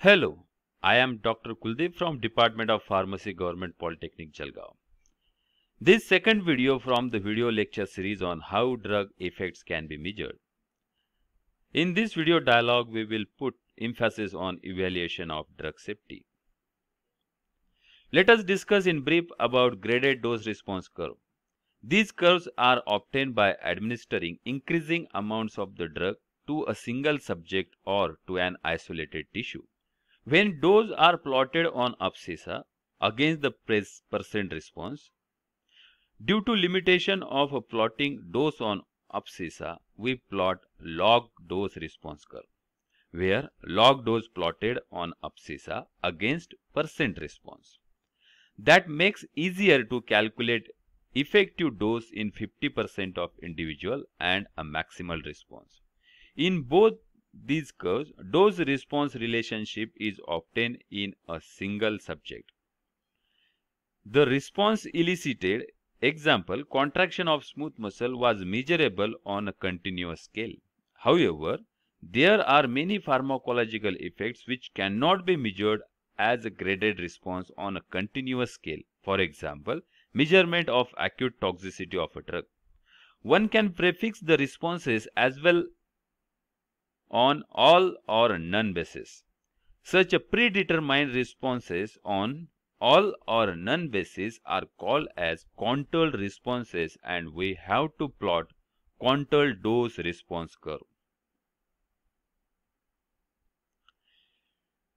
Hello, I am Dr. Kuldeep from Department of Pharmacy Government Polytechnic Jalgaon. This second video from the video lecture series on how drug effects can be measured. In this video dialogue, we will put emphasis on evaluation of drug safety. Let us discuss in brief about graded dose response curve. These curves are obtained by administering increasing amounts of the drug to a single subject or to an isolated tissue. When doses are plotted on abscissa against the percent response, due to limitation of plotting dose on abscissa, we plot log dose response curve, where log dose plotted on abscissa against percent response. That makes easier to calculate effective dose in 50% of individual and a maximal response. In both these curves, dose response relationship is obtained in a single subject. The response elicited, example, contraction of smooth muscle was measurable on a continuous scale. However, there are many pharmacological effects which cannot be measured as a graded response on a continuous scale. For example, measurement of acute toxicity of a drug. One can prefix the responses as well on all or none basis. Such predetermined responses on all or none basis are called as control responses and we have to plot control dose response curve.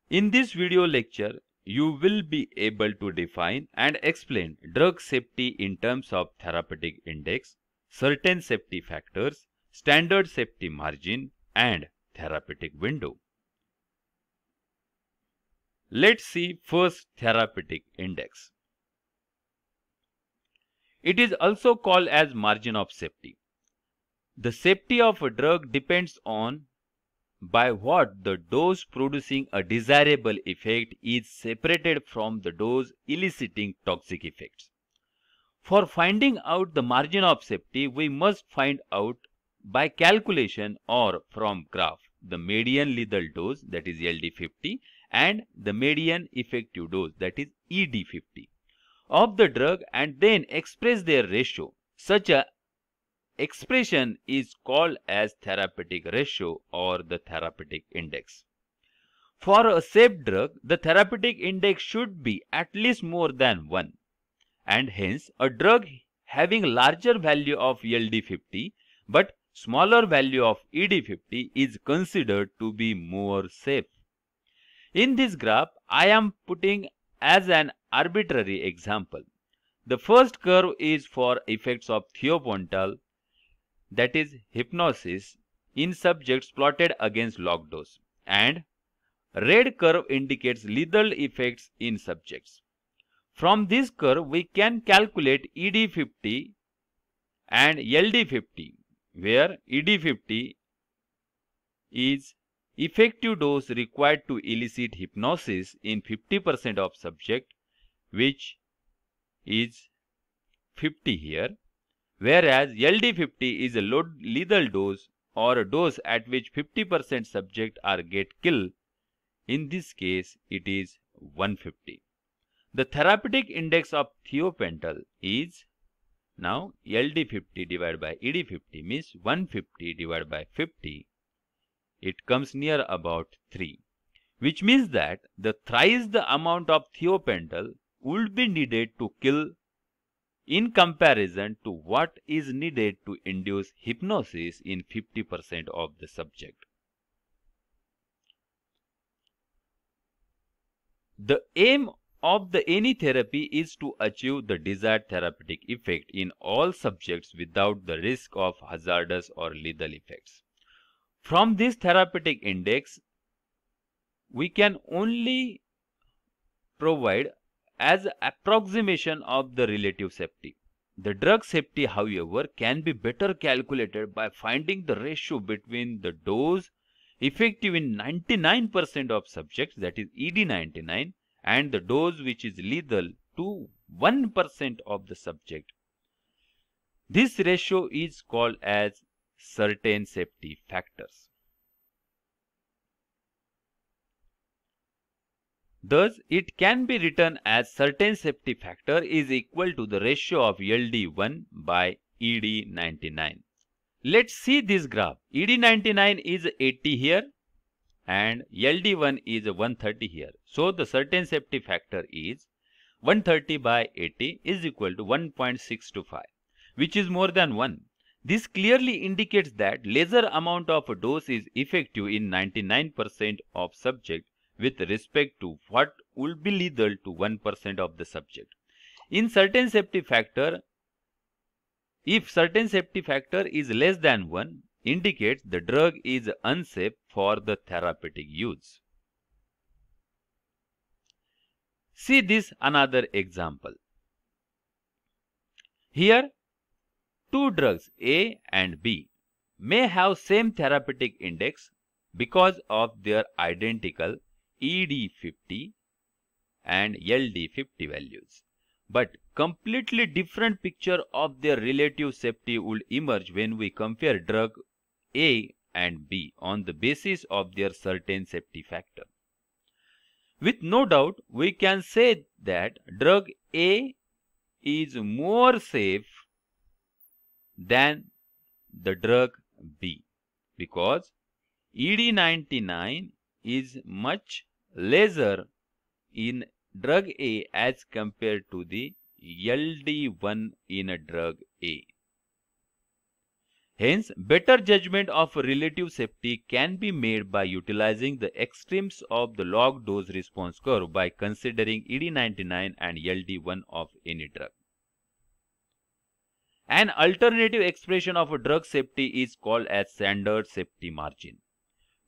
In this video lecture, you will be able to define and explain drug safety in terms of therapeutic index, certain safety factors, standard safety margin, and therapeutic window. Let's see first therapeutic index. It is also called as margin of safety. The safety of a drug depends on by what the dose producing a desirable effect is separated from the dose eliciting toxic effects. For finding out the margin of safety, we must find out by calculation or from graph, the median lethal dose that is LD50 and the median effective dose that is ED50 of the drug and then express their ratio. Such a expression is called as therapeutic ratio or the therapeutic index. For a safe drug, the therapeutic index should be at least more than 1 and hence a drug having larger value of LD50 but smaller value of ED50 is considered to be more safe. In this graph, I am putting as an arbitrary example. The first curve is for effects of theopontal, that is hypnosis, in subjects plotted against log dose and red curve indicates lethal effects in subjects. From this curve, we can calculate ED50 and LD50 where ED50 is effective dose required to elicit hypnosis in 50% of subject which is 50 here whereas LD50 is a lethal dose or a dose at which 50% subject are get killed in this case it is 150 the therapeutic index of theopental is now LD50 divided by ED50 means 150 divided by 50. It comes near about 3. Which means that the thrice the amount of thiopental would be needed to kill in comparison to what is needed to induce hypnosis in 50% of the subject. The aim of the any therapy is to achieve the desired therapeutic effect in all subjects without the risk of hazardous or lethal effects. From this therapeutic index, we can only provide as approximation of the relative safety. The drug safety, however, can be better calculated by finding the ratio between the dose effective in 99% of subjects, that is ED99, and the dose which is lethal to 1% of the subject. This ratio is called as certain safety factors. Thus, it can be written as certain safety factor is equal to the ratio of LD1 by ED99. Let's see this graph. ED99 is 80 here and LD1 is 130 here. So the certain safety factor is 130 by 80 is equal to 1.625 which is more than 1. This clearly indicates that lesser amount of dose is effective in 99% of subject with respect to what would be lethal to 1% of the subject. In certain safety factor, if certain safety factor is less than 1, indicates the drug is unsafe for the therapeutic use. See this another example. Here, two drugs A and B may have same therapeutic index because of their identical ED50 and LD50 values. But completely different picture of their relative safety would emerge when we compare drug a and B on the basis of their certain safety factor. With no doubt, we can say that drug A is more safe than the drug B because ED99 is much lesser in drug A as compared to the LD1 in a drug A. Hence, better judgment of relative safety can be made by utilizing the extremes of the log dose response curve by considering ED99 and LD1 of any drug. An alternative expression of a drug safety is called as standard safety margin,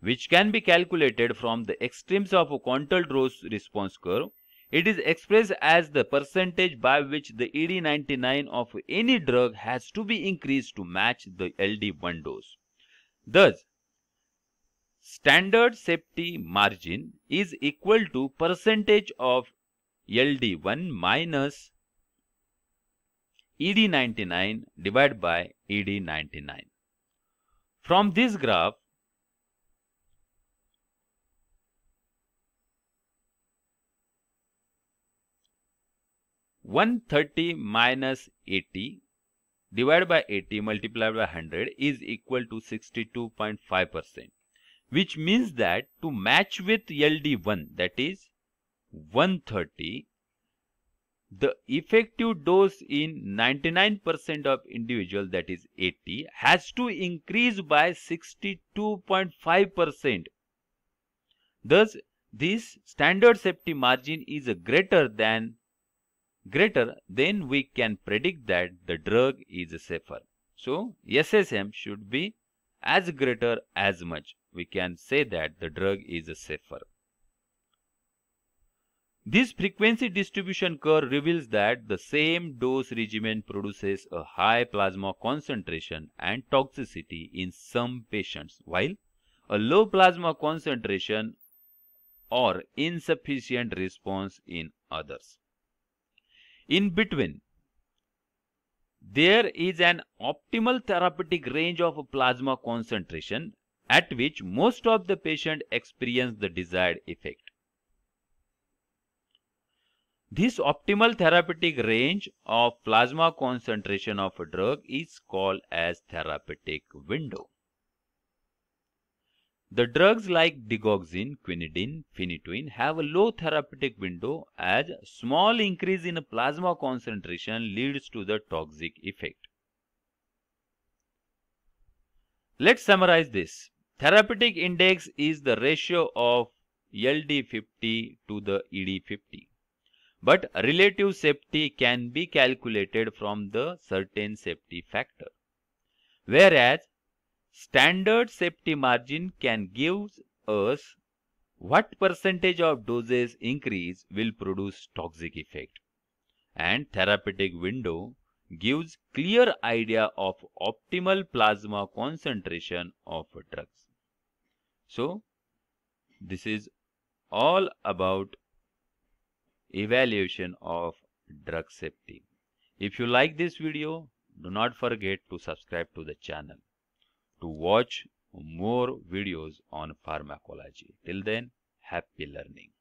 which can be calculated from the extremes of a quantal dose response curve it is expressed as the percentage by which the ED99 of any drug has to be increased to match the LD1 dose. Thus, standard safety margin is equal to percentage of LD1 minus ED99 divided by ED99. From this graph, 130 minus 80 divided by 80 multiplied by 100 is equal to 62.5%, which means that to match with LD1, that is 130, the effective dose in 99% of individuals, that is 80, has to increase by 62.5%. Thus, this standard safety margin is greater than greater, then we can predict that the drug is safer. So SSM should be as greater as much. We can say that the drug is safer. This frequency distribution curve reveals that the same dose regimen produces a high plasma concentration and toxicity in some patients, while a low plasma concentration or insufficient response in others in between. There is an optimal therapeutic range of plasma concentration at which most of the patient experience the desired effect. This optimal therapeutic range of plasma concentration of a drug is called as therapeutic window. The drugs like digoxin, quinidine, phenytoin have a low therapeutic window as small increase in plasma concentration leads to the toxic effect. Let's summarize this. Therapeutic index is the ratio of LD50 to the ED50. But relative safety can be calculated from the certain safety factor. Whereas Standard safety margin can give us what percentage of dosage increase will produce toxic effect and therapeutic window gives clear idea of optimal plasma concentration of drugs. So, this is all about evaluation of drug safety. If you like this video, do not forget to subscribe to the channel to watch more videos on pharmacology. Till then, happy learning.